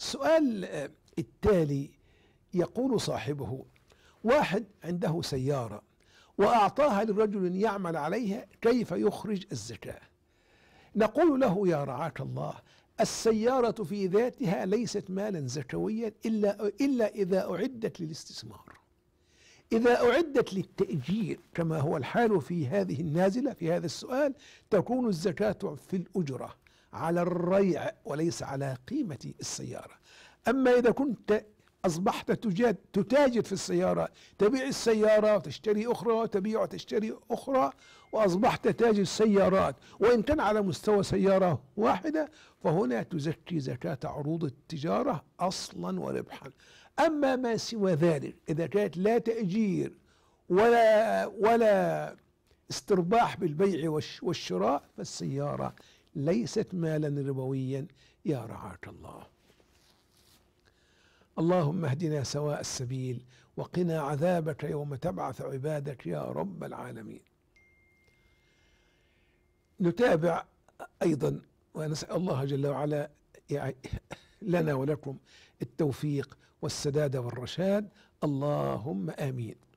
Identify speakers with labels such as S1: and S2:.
S1: السؤال آه، التالي يقول صاحبه واحد عنده سيارة وأعطاها لرجل يعمل عليها كيف يخرج الزكاة نقول له يا رعاك الله السيارة في ذاتها ليست مالا زكويا إلا, إلا إذا أعدت للاستثمار إذا أعدت للتأجير كما هو الحال في هذه النازلة في هذا السؤال تكون الزكاة في الأجرة على الريع وليس على قيمة السيارة أما إذا كنت أصبحت تجاد تتاجر في السيارة تبيع السيارة وتشتري أخرى وتبيع وتشتري أخرى وأصبحت تاجر سيارات وإن كان على مستوى سيارة واحدة فهنا تزكي زكاة عروض التجارة أصلا وربحا أما ما سوى ذلك إذا كانت لا تأجير ولا ولا استرباح بالبيع والشراء فالسيارة ليست مالا ربويا يا رعاك الله اللهم اهدنا سواء السبيل وقنا عذابك يوم تبعث عبادك يا رب العالمين نتابع أيضا ونسأل الله جل وعلا يعني لنا ولكم التوفيق والسداد والرشاد اللهم آمين